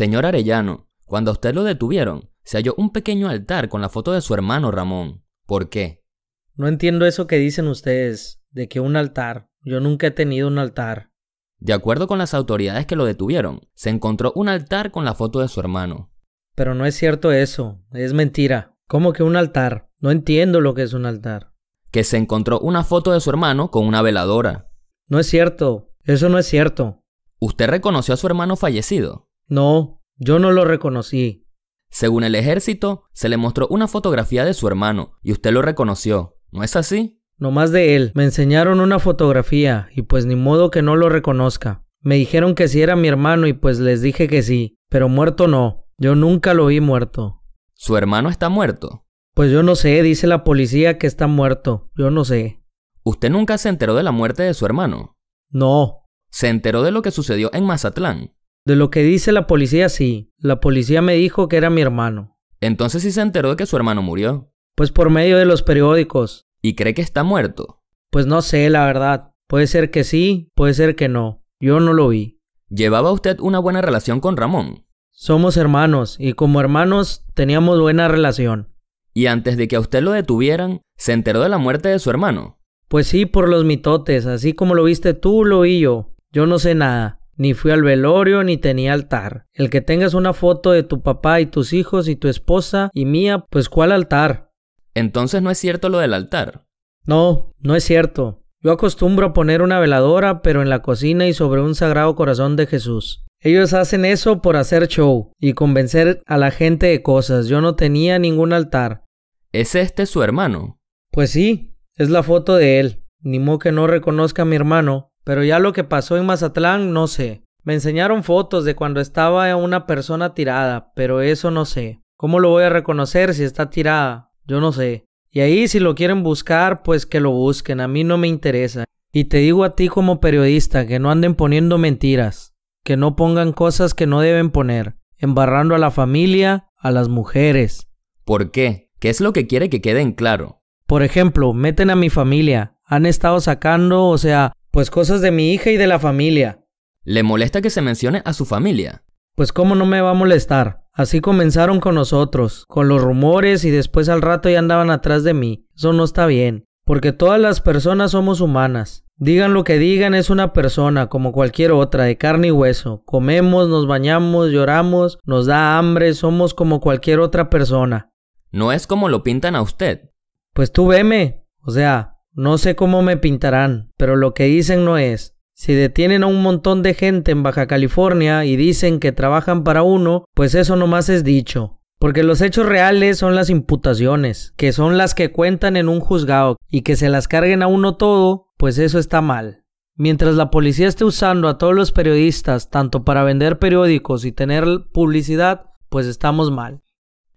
Señor Arellano, cuando usted lo detuvieron, se halló un pequeño altar con la foto de su hermano Ramón. ¿Por qué? No entiendo eso que dicen ustedes, de que un altar. Yo nunca he tenido un altar. De acuerdo con las autoridades que lo detuvieron, se encontró un altar con la foto de su hermano. Pero no es cierto eso, es mentira. ¿Cómo que un altar? No entiendo lo que es un altar. Que se encontró una foto de su hermano con una veladora. No es cierto, eso no es cierto. ¿Usted reconoció a su hermano fallecido? No, yo no lo reconocí. Según el ejército, se le mostró una fotografía de su hermano y usted lo reconoció. ¿No es así? No más de él. Me enseñaron una fotografía y pues ni modo que no lo reconozca. Me dijeron que sí era mi hermano y pues les dije que sí, pero muerto no. Yo nunca lo vi muerto. ¿Su hermano está muerto? Pues yo no sé, dice la policía que está muerto. Yo no sé. ¿Usted nunca se enteró de la muerte de su hermano? No. ¿Se enteró de lo que sucedió en Mazatlán? De lo que dice la policía, sí. La policía me dijo que era mi hermano. Entonces sí se enteró de que su hermano murió. Pues por medio de los periódicos. ¿Y cree que está muerto? Pues no sé, la verdad. Puede ser que sí, puede ser que no. Yo no lo vi. ¿Llevaba usted una buena relación con Ramón? Somos hermanos y como hermanos teníamos buena relación. ¿Y antes de que a usted lo detuvieran, se enteró de la muerte de su hermano? Pues sí, por los mitotes, así como lo viste tú, lo vi yo. Yo no sé nada. Ni fui al velorio ni tenía altar. El que tengas una foto de tu papá y tus hijos y tu esposa y mía, pues ¿cuál altar? Entonces no es cierto lo del altar. No, no es cierto. Yo acostumbro a poner una veladora, pero en la cocina y sobre un sagrado corazón de Jesús. Ellos hacen eso por hacer show y convencer a la gente de cosas. Yo no tenía ningún altar. ¿Es este su hermano? Pues sí, es la foto de él. Ni modo que no reconozca a mi hermano. Pero ya lo que pasó en Mazatlán, no sé. Me enseñaron fotos de cuando estaba una persona tirada, pero eso no sé. ¿Cómo lo voy a reconocer si está tirada? Yo no sé. Y ahí si lo quieren buscar, pues que lo busquen, a mí no me interesa. Y te digo a ti como periodista, que no anden poniendo mentiras, que no pongan cosas que no deben poner, embarrando a la familia, a las mujeres. ¿Por qué? ¿Qué es lo que quiere que quede en claro? Por ejemplo, meten a mi familia, han estado sacando, o sea, pues cosas de mi hija y de la familia. ¿Le molesta que se mencione a su familia? Pues cómo no me va a molestar. Así comenzaron con nosotros, con los rumores y después al rato ya andaban atrás de mí. Eso no está bien, porque todas las personas somos humanas. Digan lo que digan, es una persona como cualquier otra, de carne y hueso. Comemos, nos bañamos, lloramos, nos da hambre, somos como cualquier otra persona. No es como lo pintan a usted. Pues tú veme. O sea, no sé cómo me pintarán, pero lo que dicen no es. Si detienen a un montón de gente en Baja California y dicen que trabajan para uno, pues eso nomás es dicho. Porque los hechos reales son las imputaciones, que son las que cuentan en un juzgado, y que se las carguen a uno todo, pues eso está mal. Mientras la policía esté usando a todos los periodistas, tanto para vender periódicos y tener publicidad, pues estamos mal.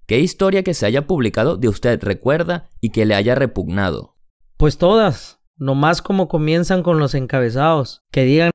¿Qué historia que se haya publicado de usted recuerda y que le haya repugnado? Pues todas, nomás como comienzan con los encabezados, que digan...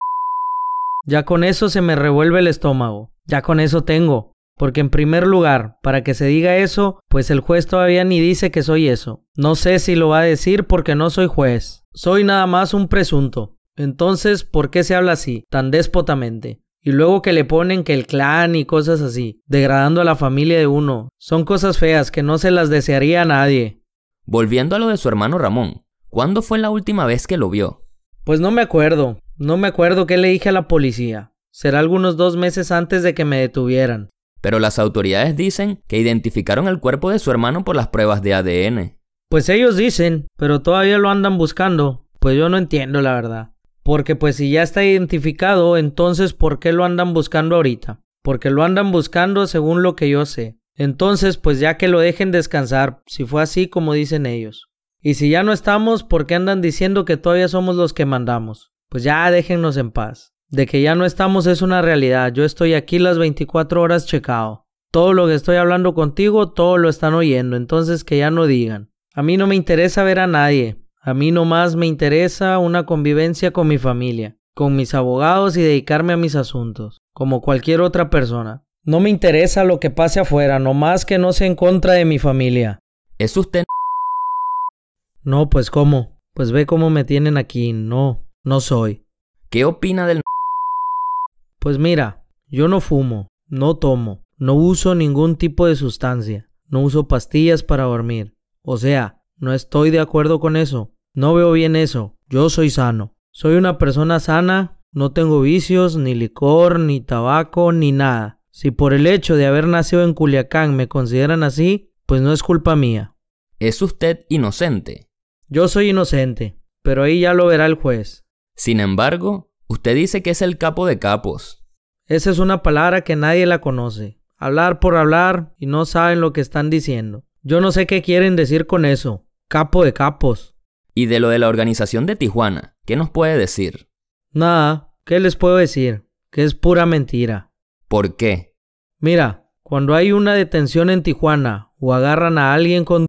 Ya con eso se me revuelve el estómago, ya con eso tengo, porque en primer lugar, para que se diga eso, pues el juez todavía ni dice que soy eso. No sé si lo va a decir porque no soy juez. Soy nada más un presunto. Entonces, ¿por qué se habla así, tan déspotamente? Y luego que le ponen que el clan y cosas así, degradando a la familia de uno. Son cosas feas que no se las desearía a nadie. Volviendo a lo de su hermano Ramón, ¿Cuándo fue la última vez que lo vio? Pues no me acuerdo. No me acuerdo qué le dije a la policía. Será algunos dos meses antes de que me detuvieran. Pero las autoridades dicen que identificaron el cuerpo de su hermano por las pruebas de ADN. Pues ellos dicen, pero todavía lo andan buscando. Pues yo no entiendo la verdad. Porque pues si ya está identificado, entonces ¿por qué lo andan buscando ahorita? Porque lo andan buscando según lo que yo sé. Entonces pues ya que lo dejen descansar, si fue así como dicen ellos. Y si ya no estamos, ¿por qué andan diciendo que todavía somos los que mandamos? Pues ya déjennos en paz. De que ya no estamos es una realidad. Yo estoy aquí las 24 horas checado. Todo lo que estoy hablando contigo, todo lo están oyendo. Entonces que ya no digan. A mí no me interesa ver a nadie. A mí nomás me interesa una convivencia con mi familia, con mis abogados y dedicarme a mis asuntos, como cualquier otra persona. No me interesa lo que pase afuera, nomás que no sea en contra de mi familia. ¿Es usted no, pues cómo. Pues ve cómo me tienen aquí. No, no soy. ¿Qué opina del... Pues mira, yo no fumo, no tomo, no uso ningún tipo de sustancia, no uso pastillas para dormir. O sea, no estoy de acuerdo con eso. No veo bien eso. Yo soy sano. Soy una persona sana, no tengo vicios, ni licor, ni tabaco, ni nada. Si por el hecho de haber nacido en Culiacán me consideran así, pues no es culpa mía. ¿Es usted inocente? Yo soy inocente, pero ahí ya lo verá el juez. Sin embargo, usted dice que es el capo de capos. Esa es una palabra que nadie la conoce. Hablar por hablar y no saben lo que están diciendo. Yo no sé qué quieren decir con eso. Capo de capos. Y de lo de la organización de Tijuana, ¿qué nos puede decir? Nada, ¿qué les puedo decir? Que es pura mentira. ¿Por qué? Mira, cuando hay una detención en Tijuana o agarran a alguien con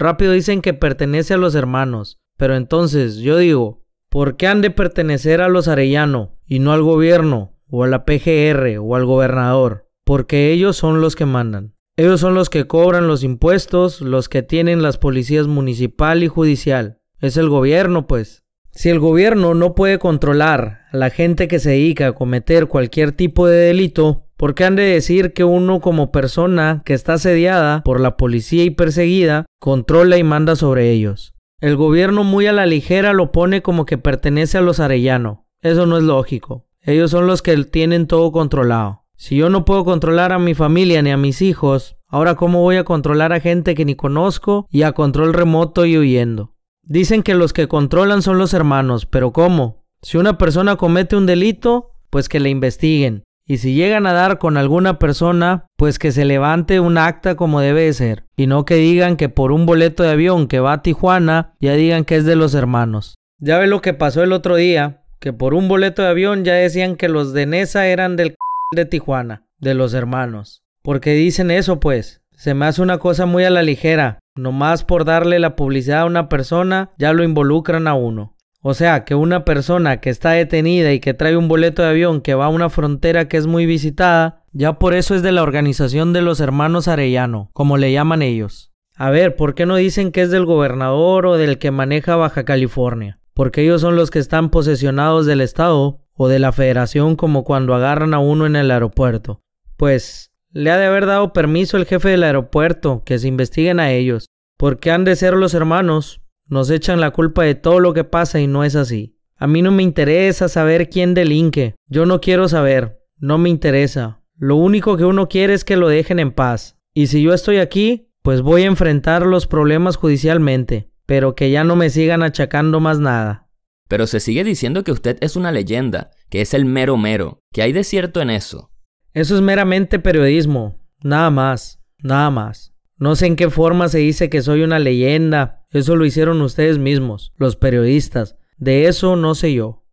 Rápido dicen que pertenece a los hermanos, pero entonces yo digo, ¿por qué han de pertenecer a los Arellano y no al gobierno o a la PGR o al gobernador? Porque ellos son los que mandan. Ellos son los que cobran los impuestos, los que tienen las policías municipal y judicial. Es el gobierno, pues. Si el gobierno no puede controlar a la gente que se dedica a cometer cualquier tipo de delito, por qué han de decir que uno como persona que está asediada por la policía y perseguida controla y manda sobre ellos. El gobierno muy a la ligera lo pone como que pertenece a los Arellano. Eso no es lógico. Ellos son los que tienen todo controlado. Si yo no puedo controlar a mi familia ni a mis hijos, ahora cómo voy a controlar a gente que ni conozco y a control remoto y huyendo. Dicen que los que controlan son los hermanos, pero ¿cómo? Si una persona comete un delito, pues que le investiguen. Y si llegan a dar con alguna persona, pues que se levante un acta como debe ser. Y no que digan que por un boleto de avión que va a Tijuana, ya digan que es de los hermanos. Ya ve lo que pasó el otro día, que por un boleto de avión ya decían que los de Nesa eran del de Tijuana, de los hermanos. Porque dicen eso pues? Se me hace una cosa muy a la ligera. Nomás por darle la publicidad a una persona, ya lo involucran a uno. O sea, que una persona que está detenida y que trae un boleto de avión que va a una frontera que es muy visitada, ya por eso es de la organización de los hermanos Arellano, como le llaman ellos. A ver, ¿por qué no dicen que es del gobernador o del que maneja Baja California? Porque ellos son los que están posesionados del Estado o de la Federación como cuando agarran a uno en el aeropuerto. Pues, le ha de haber dado permiso el jefe del aeropuerto que se investiguen a ellos, porque han de ser los hermanos, nos echan la culpa de todo lo que pasa y no es así. A mí no me interesa saber quién delinque. Yo no quiero saber. No me interesa. Lo único que uno quiere es que lo dejen en paz. Y si yo estoy aquí, pues voy a enfrentar los problemas judicialmente. Pero que ya no me sigan achacando más nada. Pero se sigue diciendo que usted es una leyenda, que es el mero mero, que hay de cierto en eso. Eso es meramente periodismo, nada más, nada más. No sé en qué forma se dice que soy una leyenda. Eso lo hicieron ustedes mismos, los periodistas. De eso no sé yo.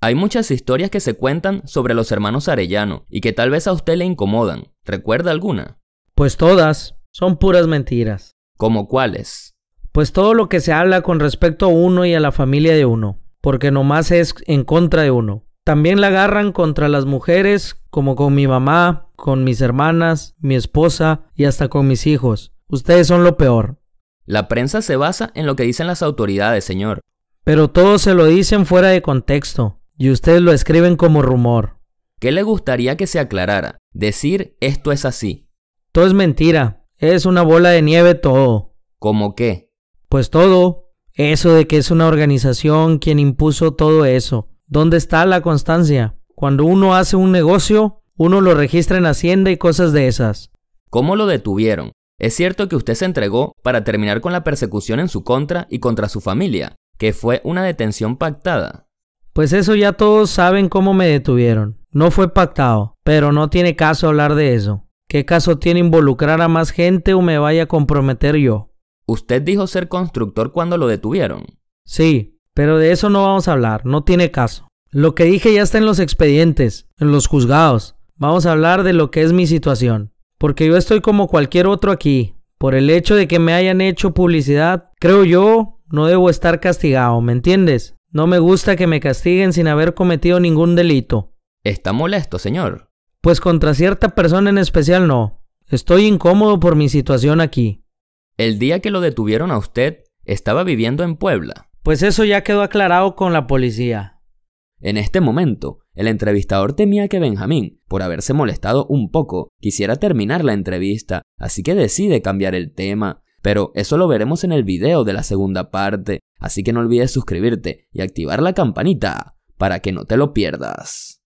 Hay muchas historias que se cuentan sobre los hermanos Arellano y que tal vez a usted le incomodan. ¿Recuerda alguna? Pues todas. Son puras mentiras. ¿Como cuáles? Pues todo lo que se habla con respecto a uno y a la familia de uno, porque nomás es en contra de uno. También la agarran contra las mujeres, como con mi mamá, con mis hermanas, mi esposa y hasta con mis hijos. Ustedes son lo peor. La prensa se basa en lo que dicen las autoridades, señor. Pero todo se lo dicen fuera de contexto, y ustedes lo escriben como rumor. ¿Qué le gustaría que se aclarara? Decir esto es así. Todo es mentira. Es una bola de nieve todo. ¿Cómo qué? Pues todo. Eso de que es una organización quien impuso todo eso ¿Dónde está la constancia? Cuando uno hace un negocio, uno lo registra en Hacienda y cosas de esas. ¿Cómo lo detuvieron? Es cierto que usted se entregó para terminar con la persecución en su contra y contra su familia, que fue una detención pactada. Pues eso ya todos saben cómo me detuvieron. No fue pactado, pero no tiene caso hablar de eso. ¿Qué caso tiene involucrar a más gente o me vaya a comprometer yo? Usted dijo ser constructor cuando lo detuvieron. Sí, pero de eso no vamos a hablar, no tiene caso. Lo que dije ya está en los expedientes, en los juzgados. Vamos a hablar de lo que es mi situación. Porque yo estoy como cualquier otro aquí. Por el hecho de que me hayan hecho publicidad, creo yo, no debo estar castigado, ¿me entiendes? No me gusta que me castiguen sin haber cometido ningún delito. ¿Está molesto, señor? Pues contra cierta persona en especial no. Estoy incómodo por mi situación aquí. El día que lo detuvieron a usted, estaba viviendo en Puebla. Pues eso ya quedó aclarado con la policía. En este momento, el entrevistador temía que Benjamín, por haberse molestado un poco, quisiera terminar la entrevista, así que decide cambiar el tema. Pero eso lo veremos en el video de la segunda parte, así que no olvides suscribirte y activar la campanita para que no te lo pierdas.